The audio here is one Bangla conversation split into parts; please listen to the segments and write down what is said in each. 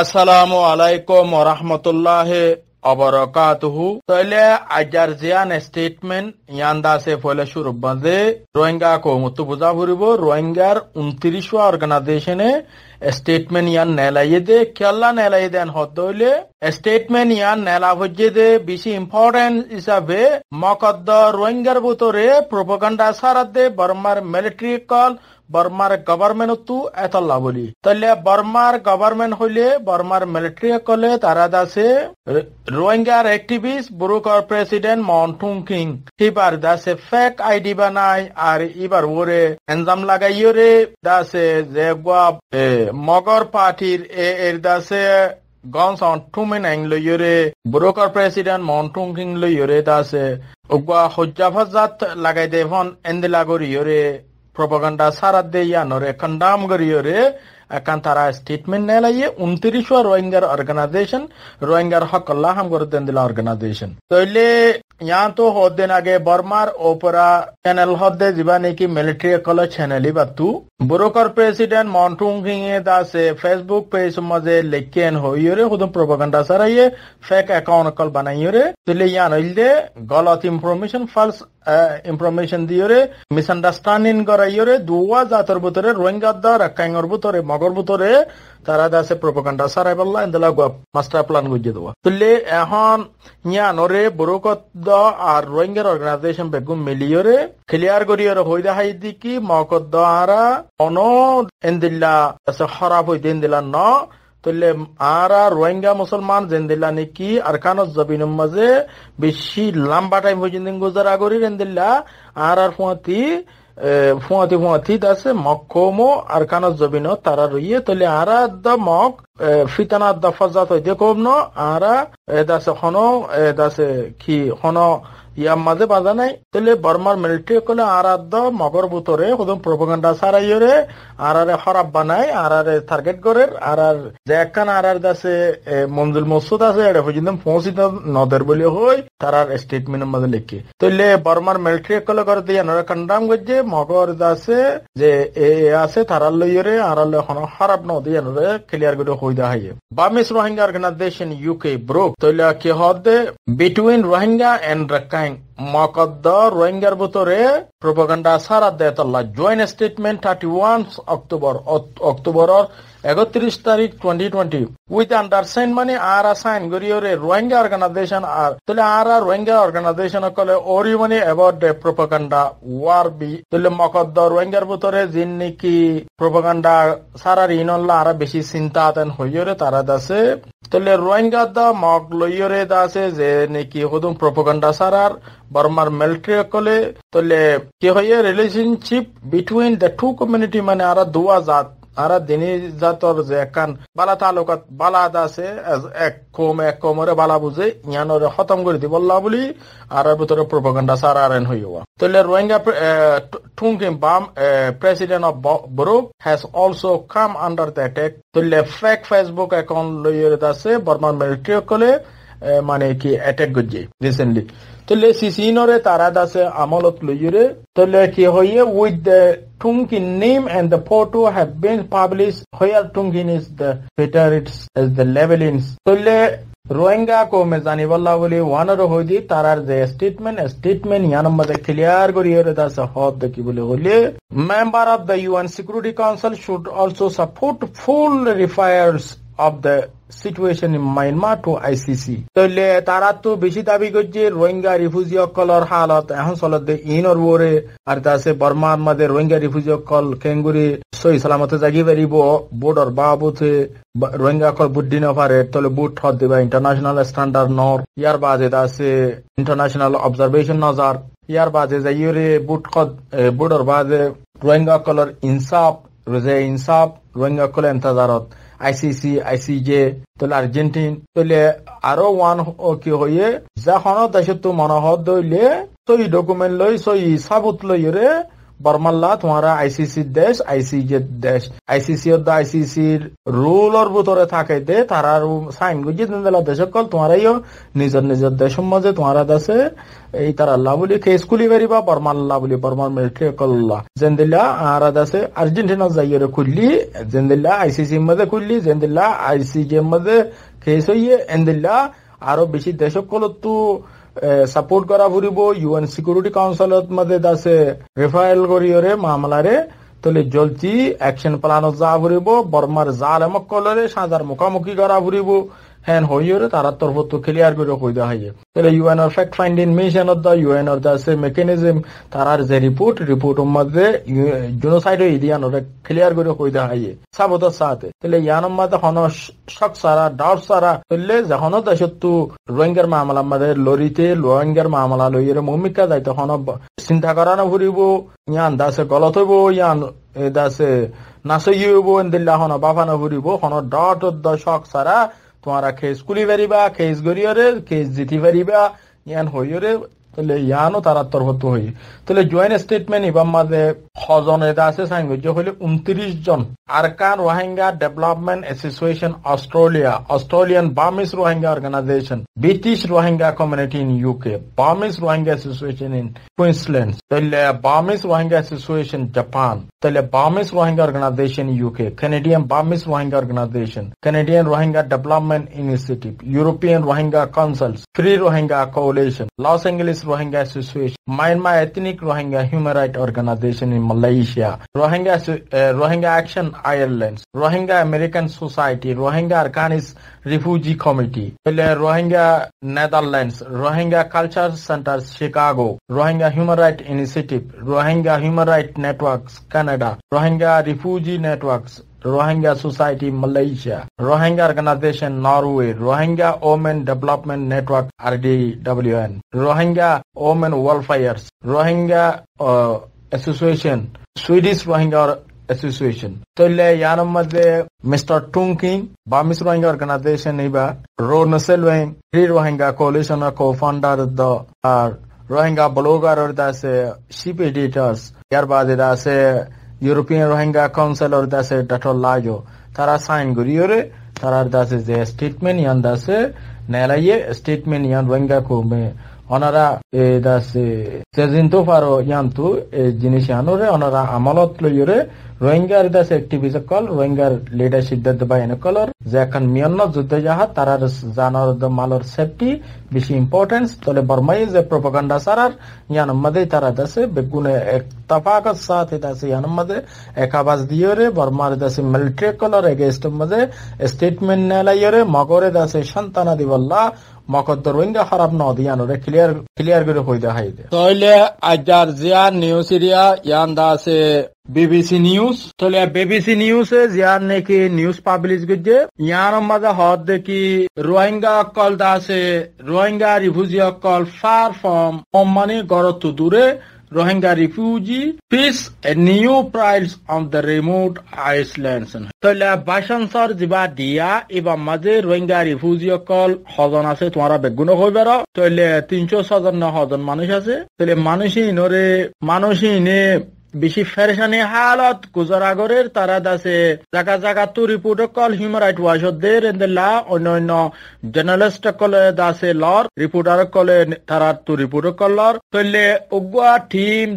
আসসালামু আলাইকুম রহমতুল্লাহ অবরকাতহু আজার জিয়ান স্টেটমেন্ট ইয়ান্দাসে ফলে শুরু বাঁধে রোহিঙ্গা রোহিঙ্গার উনত্রিশো অর্গানাইজেশনে স্টেটমেন্ট ইয়ান নেলাইয়ে দে খেলা দেন হইলে স্টেটমেন্ট ইয়ান নেলা দে বেশি ইম্পর্টেন্ট হিসাবে মকদ্দ রোহিঙ্গার ভিতরে প্রোপাগান্ডা সারাতে বর্মার মিলিটারি কল বর্মার গভর্নমেন্টও এতলা বলি তাহলে বর্মার গভর্নমেন্ট হইলে বর্মার মিলিটারি কলে তারা দাসে রোহিঙ্গার অ্যাক্টিভিস্ট বুরুকর প্রেসিডেন্ট মন্টুং কিং এবার দাসে ফেক আইডি বানাই আর এবার ওরে এনজাম লাগাইও রে দাসে যে মগর পার্টির এ এর দাসে গন সন্টুমেন আইন লইরে ব্রোকার প্রেসিডেন্ট মন্টুং কিং লইরে দাসে উগুয়া সজ্জাফাজাত লাগাই দেভন এন্দিলা করিয়রে propaganda sara de ya nore kandam gari yore statement নেয় ಕಾಂತಾರ ಸ್ಟೇಟ್ಮೆಂಟ್ ನೇಲಯೆ ಉನ್ತಿರಿಶುವ ರೋಹಿಂಗರ್ ಆರ್ಗನೈಸೇಷನ್ ರೋಹಿಂಗರ್ ಹಕ್ಕಲ್ಲ অর্গানাইজেশন ಆರ್ಗನೈಸೇಷನ್ তইলে ইয়াতো হদ্দেন আগে বর্মার ওপরা চ্যানেল হদ্দে যা নাকি মিলিটারি কল বা তু বুরকর প্রেসিডেন্ট মন্টুং সিং এ দাসে ফেসবুক পেজ মাঝে লেকেন হইরে হুদম প্রোপাগান্ডা সারাইয়ে ফেক অ্যাকাউন্ট কল বানাইরে তইলে ইয়ান দে গলত ইনফরমেশন ফলস ইনফরমেশন দিয়ে দিয়রে মিসআন্ডারস্ট্যান্ডিং করাইরে দুয়া জাতর ভিতরে রোহিঙ্গা দা রাখাইঙ্গর ভিতরে মগ ঢাকর ভিতরে তারা দাসে প্রোপোকান্ডা সারাই পাল্লা এন্দেলা মাস্টার প্ল্যান গুজে দেওয়া তুললে এখন ইয়া ইয়ানরে বড়কদ্দ আর রোহিঙ্গার অর্গানাইজেশন বেগুম মিলিয়রে ক্লিয়ার করিয়র হই দেখাই দি কি মকদ্দ আরা অন এন্দিল্লা আছে খরাব হই দিলা ন তুললে আরা রোহিঙ্গা মুসলমান জেন্দিল্লা নেকি আর কান জবিন মাঝে বেশি লম্বা টাইম হয়ে যেন গুজারা করি রেন্দিল্লা আর আর ফুঁতি ফুঁয়াতি ফুঁয়াতি আছে মকমো আর কানজ জবিন তারা রইয়ে তলে আরা দা মক ফিতানা দা ফজাত দেখো ন আরা দাসে হন দাসে কি হন ইয়ার মাঝে বাজা নাই তাহলে বর্মার মিলিটারি কলে আর মগর বুতরে হুদম প্রোপাগান্ডা সারাইয়রে আর আর হরাব বানাই আর আর টার্গেট করে আর আর যে আর আর দাসে মঞ্জুল মসুদ আছে এটা পর্যন্ত পৌঁছিত নদের বলে হই তার আর স্টেটমেন্টের মধ্যে লিখে তাহলে বর্মার মিলিটারি কলে করে দিয়ে নরে কন্ডাম করছে মগর দাসে যে এ আছে তারার লইয়রে আর আর হরাব নদী আনারা ক্লিয়ার করে হই দেওয়া হাইয়ে Burmese Rohingya organisation UK BROUK তাহলে কি হদে বিটুইন রোহিঙ্গা এন্ড রাখা চ্যাং মকদ্দ রোহিঙ্গার ভিতরে প্রোপাগান্ডা সারা দেয় joint statement thirty one October অক্টোবরের একত্রিশ তারিখ টোয়েন্টি টোয়েন্টি উইথ আন্ডারস্ট্যান্ড মানে আর সাইন গরিয়রে রোহিঙ্গা অর্গানাইজেশন আর তাহলে আর আর রোহিঙ্গা অর্গানাইজেশন কলে ওরি মানে এবার ডে প্রোপাগান্ডা ওয়ার বি তাহলে মকদ্দ রোহিঙ্গার ভিতরে যিন নাকি প্রোপাকান্ডা সারা ঋণ ইনল্লা আর বেশি চিন্তা তেন হইয়রে তারা দাসে তাহলে রোহিঙ্গা দা মগ লইয়রে দাসে যে নাকি হুদুম প্রোপাকান্ডা সারার বর্মার মিলিটারি কলে তাহলে কি হইয়া relationship between the two community মানে আর দুয়া জাত আরা দিনী জাতর যে একখান বালা তালুকাত বালাদ আছে এক কম এক কমরে বালা বুঝে ইয়ানরে খতম করে দিব বলি আর ভিতরে প্রোপাগান্ডা সার আরেন হইয়া তাহলে রোহিঙ্গা টুংকিম বাম president of BROUK has also come under the attack তাহলে ফেক ফেসবুক অ্যাকাউন্ট লইয়ে আছে বর্মান মিলিটারি কলে মানে কি অ্যাটেক করছে রিসেন্টলি তাহলে সিসিনরে তারা দাসে আমলত লইরে তাহলে কি হইয়ে with the Tunkin name and the photo have been published where Tunkin is the federates as the levelins. তাহলে রোহিঙ্গা কমে জানি বল্লা ওয়ানর হইদি তারার যে স্টেটমেন্ট স্টেটমেন্ট ইয়ান মধ্যে ক্লিয়ার করি দাস হদ দেখি বলে হলে member of the UN security council should also support full referral of the situation in Myanmar to ICC তইলে তারা তো বেশি দাবি করছে রোহিঙ্গা রিফিউজি অকলর হালত এখন চলতে ইন ওর ওরে আর তাছে বর্মার মাঝে রোহিঙ্গা রিফিউজি অকল কেঙ্গুরি সই সালামতে জাগি পারিব বোর্ডর বাবুতে রোহিঙ্গা অকল বুদ্ধি নফারে তাহলে বুট ঠত দিবা ইন্টারন্যাশনাল স্ট্যান্ডার্ড নর ইয়ার বাদে তাছে ইন্টারন্যাশনাল অবজারভেশন নজার ইয়ার বাজে যাইরে বুট খত বোর্ডর বাদে রোহিঙ্গা অকলর ইনসাফ রোজে ইনসাফ রোহিঙ্গা অকল এন্তাজারত আইসিসি আইসিজে তাহলে আর্জেন্টিন তাহলে আরো ওয়ান কি হয়ে যা দেশে তো মনে হত দইলে সই ডকুমেন্ট লই সই সাবুত লই রে বর্মাল্লা তোমারা আইসিসির দেশ আইসিজি দেশ আইসিসি আইসিসির ওর ভিতরে থাকে দে তারা সাইন গুজি দিলা কল তোমারাইও নিজের নিজের দেশ মাঝে তোমারা দেশে এই তারা আল্লাহ বলি কেস খুলি পারিবা বর্মাল্লা বলি বর্মার মিলিটারি কল্লা দিল্লা আর দেশে আর্জেন্টিনা যাইয়ে খুললি দিল্লা আইসিসি মধ্যে খুললি দিল্লা আইসিজি মধ্যে কেস এন দিল্লা আরো বেশি দেশ কল তো সাপোর্ট কৰা ফুৰিব ইউ এন চিকিউৰিটি মধ্যে দাসে রেফারেল করিয়রে কৰিৰে মামলাৰে তলে জলচি একশ্যন প্লানত যা ফুৰিব বর্মার জাল মকলৰে সাজার মুখামুখি কৰা ফুৰিব হ্যান তারা তারার তরফত ক্লিয়ার করে কই দেওয়া হয় তাহলে ইউএন এর fact finding mission of the UN এর দা সে মেকানিজম তারার যে রিপোর্ট রিপোর্ট উম্মাদে জুনোসাইড হই দিয়ান ওরে ক্লিয়ার করে কই দেওয়া হয় সাবত সাথে তাহলে ইয়ান উম্মাদে হন শক সারা ডাউট সারা তাহলে যখন দেশত রোহিঙ্গার মামলা মাদে লরিতে রোহিঙ্গার মামলা লইরে মমিকা যাইতে হন চিন্তা করা না ভরিব ইয়ান দাসে গলত হইব ইয়ান দাসে নাচইব এন্দিল্লা হন বাফানা ভরিব হন ডট দ শক সারা তোমারা খেস কুলি বারিবা খেস গরিয়রে খেস জিতি বারিবা ইয়ান হইয়রে তাহলে ইয়ানো তারা তরফত হই তাহলে জয়েন্ট স্টেটমেন্ট ইবাম মাঝে হজন এটা আছে সাংগজ্য হইলে উনত্রিশ জন Arakan Rohingya development association Australia Australian Burmese Rohingya organisation British Rohingya community in UK Burmese Rohingya association in Queensland তাহলে বামিস রোহিঙ্গা অ্যাসোসিয়েশন জাপান তাহলে Burmese Rohingya organisation UK Canadian Burmese Rohingya organisation Canadian Rohingya development initiative European Rohingya council free Rohingya coalition Los Angeles People's Rohingya Association, Myanmar Ethnic Rohingya Human Rights Organization in Malaysia, Rohingya, uh, Rohingya Action Ireland, Rohingya American Society, Rohingya Arkanis Refugee Committee, Rohingya Netherlands, Rohingya Culture Center Chicago, Rohingya Human Rights Initiative, Rohingya Human Rights Networks Canada, Rohingya Refugee Networks Rohingya society Malaysia Rohingya organisation Norway Rohingya women development network R D W N Rohingya women welfare Rohingya association Swedish Rohingya association तो ले यानम मजे mister Tun Khin Burmese Rohingya organisation इबा रोनसेलवेन free Rohingya coalition co founder the Rohingya blogger और दासे शिप एडिटर्स यार बाद दासे European Rohingya Council or that's a Dato Lajo. তারা সাইন করিওরে তারার দাসে যে স্টেটমেন্ট ইয়ান দাসে নেলাইয়ে স্টেটমেন্ট ইয়ান রোহিঙ্গা কো ওনারা তেজিন্তু পারো ইয়ান্তু জিনিস আনুরে অনারা আমালত লইরে রোহিঙ্গার দাস একটিভিজ কল রোহিঙ্গার লিডার সিদ্ধার্থ বা কলর যে এখন মিয়ানমার যুদ্ধ যাহা তারার জানার মালর সেফটি বেশি ইম্পর্টেন্স তলে বর্মাই যে প্রপাগান্ডা সারার ইয়ানম্মাদে তারা দাসে বেগুনে এক তাফাকত সাথে দাসে ইয়ানম্মাদে এক আওয়াজ দিয়ে রে বর্মার দাসে মিলিটারি কলর এগেস্ট মধ্যে স্টেটমেন্ট রে মগরে দাসে সন্তানা দিবল্লা মকদ্দর উইঙ্গা খারাপ ন দিয়ানোরে ক্লিয়ার ক্লিয়ার করে কই দেখাই দে তাইলে আজার জিয়া নিউজ এরিয়া ইয়ান দা আছে বিবিসি নিউজ তাহলে বিবিসি নিউজে জিয়ার নাকি নিউজ পাবলিশ করছে ইয়ার মাঝে হদ দেখি রোহিঙ্গা অকল দা আছে রোহিঙ্গা রিফিউজি অকল ফার ফ্রম অম্মানি গড়ত দূরে Rohingya refugee face new price on the remote islands. তাহলে বাইশান্সর যা দিয়া এবার মাঝে রোহিঙ্গা রিফিউজি অকল হজন আছে তোমার বেগুন হইবার তাহলে তিনশো ছজন হজন মানুষ আছে তাহলে মানুষই নরে মানুষই নে বেশি ফেরেশানি হালত গুজরাগরের তারা দাসে জাগা জাগা তুরি প্রোটোকল হিউম্যান রাইট ওয়াশদের লা অন্য অন্য জার্নালিস্ট কলে দাসে লর রিপোর্টার কলে তারা তুরি প্রোটোকল লর তৈলে উগুয়া টিম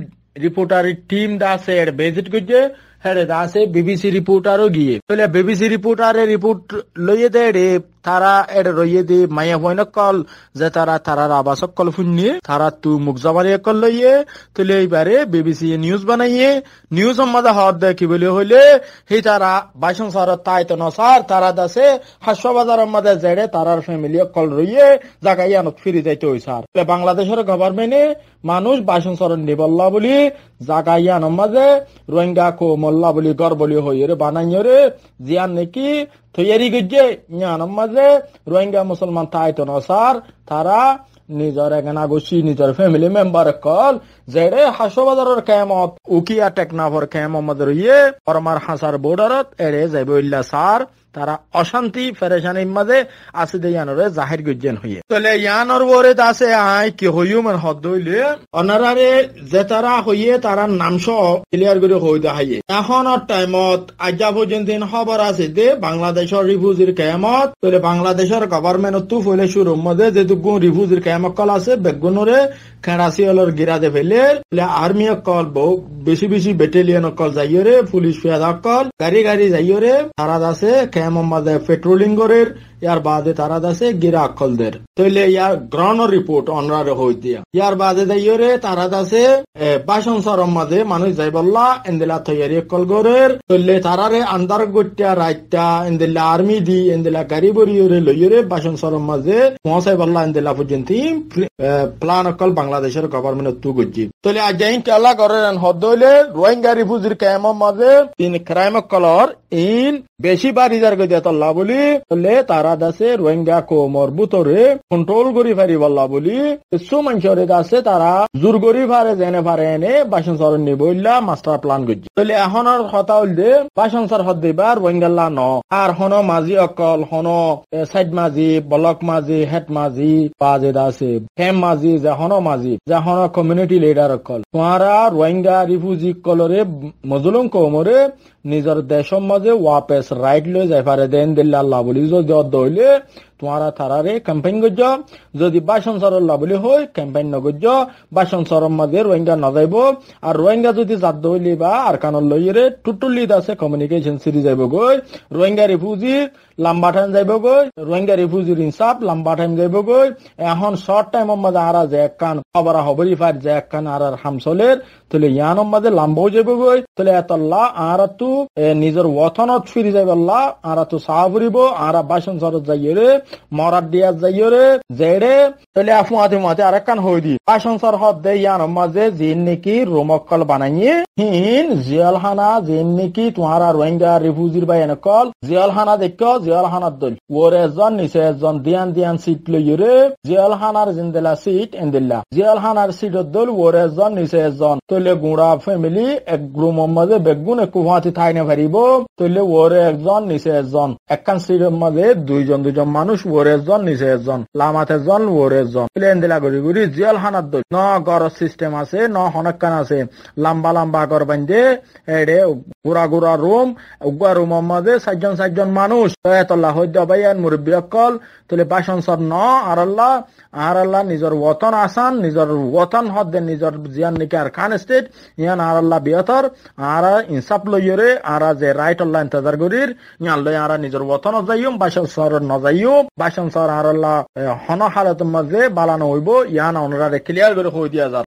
রিপোর্টার টিম দাসে বেজিট গুজে হেড়ে বিবিসি রিপোর্টারও গিয়ে তাহলে বিবিসি রিপোর্টারে রিপোর্ট লইয়ে দেয় রে তারা এড রইয়ে দি মায়া হইন কল যে তারা তারার আবাস কল ফুনিয়ে তারা তু মুখ জমানি কল লইয়ে তাহলে এইবারে বিবিসি নিউজ বানাইয়ে নিউজ মাদা হওয়ার দেয় কি বলে হইলে সেই তারা বাইশন সার তাই তো নসার তারা দাসে হাস্য বাজার মাদে জেড়ে তারার ফ্যামিলি কল রইয়ে জাগাই আনত ফিরে যাইতে হই সার বাংলাদেশের গভর্নমেন্টে মানুষ বাইশন সরণ নিবল্লা বলি জাগাই আনম মাঝে রোহিঙ্গা কোমল আল্লাহ বলি গর বলি হইরে রে জিয়ান নাকি তৈরি গিয়ে ইয়ানোর মাঝে রোহিঙ্গা মুসলমান তাই তো নসার তারা নিজের এগানা আগসি নিজের ফ্যামিলি মেম্বার কল যেড়ে হাসবাজারের কেমত উকিয়া টেকনাফর কেমত ইয়ে পরমার হাসার বোর্ডারত এরে যাইব ইল্লা সার তারা অশান্তি ফেরেশানির মাঝে দে ইয়ানরে জাহির গুজেন হইয়ে তলে ইয়ানর ওরে আছে আই কি হইউ মান হদ দইলে অনারারে যে তারা হইয়ে তারার নাম সহ ক্লিয়ার করে হই হাইয়ে এখন এখনর টাইমত আজা পর্যন্ত খবর আছে দে বাংলাদেশের রিফিউজির কেয়ামত তলে বাংলাদেশের গভর্নমেন্ট তুফ হইলে শুরুর মধ্যে যেটুকু রিফিউজির কেয়ামত কল আছে বেগুনরে খেড়াসি অলর গিরাতে ফেলে আর্মি কল বেশি বেশি ব্যাটেলিয়ন কল যাইও পুলিশ পেয়াদা কল গাড়ি গাড়ি যাইও রে তারা আছে মোহাম্মদ ফেট্রোলিঙ্গরের ইয়ার বাদে তারা দাসে গিরাক খলদের তৈলে ইয়ার গ্রহণ রিপোর্ট অনরারে হই দিয়া ইয়ার বাদে দাইয়রে তারা দাসে বাসন সরম মাঝে মানুষ যাই বললা এন্দেলা অক্কল কলগরের তৈলে তারারে আন্দার গটিয়া রাইতা এন্দেলা আর্মি দি এন্দেলা গাড়ি বরিয়রে লইয়রে বাসন সরম মাঝে পৌঁছাই বললা এন্দেলা পর্যন্ত প্লান অকল বাংলাদেশের গভর্নমেন্ট তু গজি তৈলে আজ যাই কেলা গরের হদ দইলে রোহিঙ্গা রিফিউজির ক্যাম্প মাঝে তিন ক্রাইম কলর ইন বেশি বাড়ি যার গিয়ে বলি হলে তারা দাসে রোহিঙ্গা কোমর বুতরে কন্ট্রোল করি ফারি বল্লা বলি কিছু মানুষের দাসে তারা জোর করি ফারে জেনে ফারে এনে বাসন সরণ নি বললা মাস্টার প্ল্যান করছে তাহলে এখনের কথা হল যে বাসন সর হদ দিবার রোহিঙ্গাল্লা ন আর হন মাঝি অকল হন সাইড মাঝি ব্লক মাঝি হেড মাঝি পাজে দাসে ফেম মাঝি যেহন মাঝি যেহন কমিউনিটি লিডার অকল তোমারা রোহিঙ্গা রিফিউজি কলরে মজলুম কোমরে নিজের দেশের মাঝে ওয়াপেস রাইট লই যায় نفر دين دل الله بولی زود دو دولي তোমারা তারারে ক্যাম্পেইন গজ্য যদি বাসন সরল্লা বলি হই ক্যাম্পেইন নগজ্য বাসন সরম মাঝে রোহিঙ্গা নজাইব আর রোহিঙ্গা যদি জাত হইলি বা আর কানল লইরে টুটুলি দাসে কমিউনিকেশন সিরি যাইব গই রোহিঙ্গা রিফিউজি লম্বা টাইম যাইব গই রোহিঙ্গা রিফিউজির ইনসাফ লম্বা টাইম যাইব গই এখন শর্ট টাইম মাঝে আরা যে কান খবর হবরি ফার যে কান আর আর হামসলের তাহলে ইয়ান মাঝে লম্বাও যাইব গই তাহলে এত আর তু নিজের ওথনত ফিরি যাইব আল্লাহ আর তু সাহা ফুরিব আর বাসন সরত যাইয়ে রে মরার দিয়া যাইয়রে জেড়ে তাহলে আফুয়াতে মাতে আর একখান হই দি আর সংসার হদ দে ইয়ান মাঝে জিন নেকি রোমকল বানাইয়ে হিন জিয়ালহানা জিন নেকি তোমারা রোহিঙ্গা রিফিউজির বাই এনেকল জিয়ালহানা দেখ জিয়ালহানার দল ওরে এজন নিচে এজন দিয়ান দিয়ান সিট লইয়রে জিয়ালহানার জিন্দেলা সিট এন্দিল্লা জিয়ালহানার সিট দল ওরে এজন নিচে এজন তলে গুড়া ফ্যামিলি এক গ্রুমের মাঝে বেগুন এক কুহাতি থাইনে না পারিব তলে ওরে একজন নিচে একজন একখান সিট মাঝে দুইজন দুইজন মানুষ মানুষ ওরে জন নিচে জন লামাতে জন ওরে জন প্লেন দিলা ঘুরি ঘুরি জিয়াল হানার দই ন গড় সিস্টেম আছে ন হনকান আছে লাম্বা লাম্বা আগর বান্ধে এডে গোড়া গোড়া রোম উগুয়া রোম মাঝে সাতজন সাতজন মানুষ তয়াতল্লাহ ভাইয়ান মুরব্বী অকল তুলে বাসন সর ন আর আল্লাহ আর আল্লাহ নিজের ওতন আসান নিজের ওতন নিজের জিয়ান খান স্টেট ইয়ান আর আল্লাহ বিয়তর আরা ইনসাফ লইয়রে যে রাইট আল্লাহ ইন্তজার ইয়ান লই আরা নিজের ওতন যাইম বাসন সর ন যাইও বাসন সর আর আল্লাহ হন হালত মাঝে বালানো হইব ইয়ান অনরারে ক্লিয়ার করে হই দিয়া যার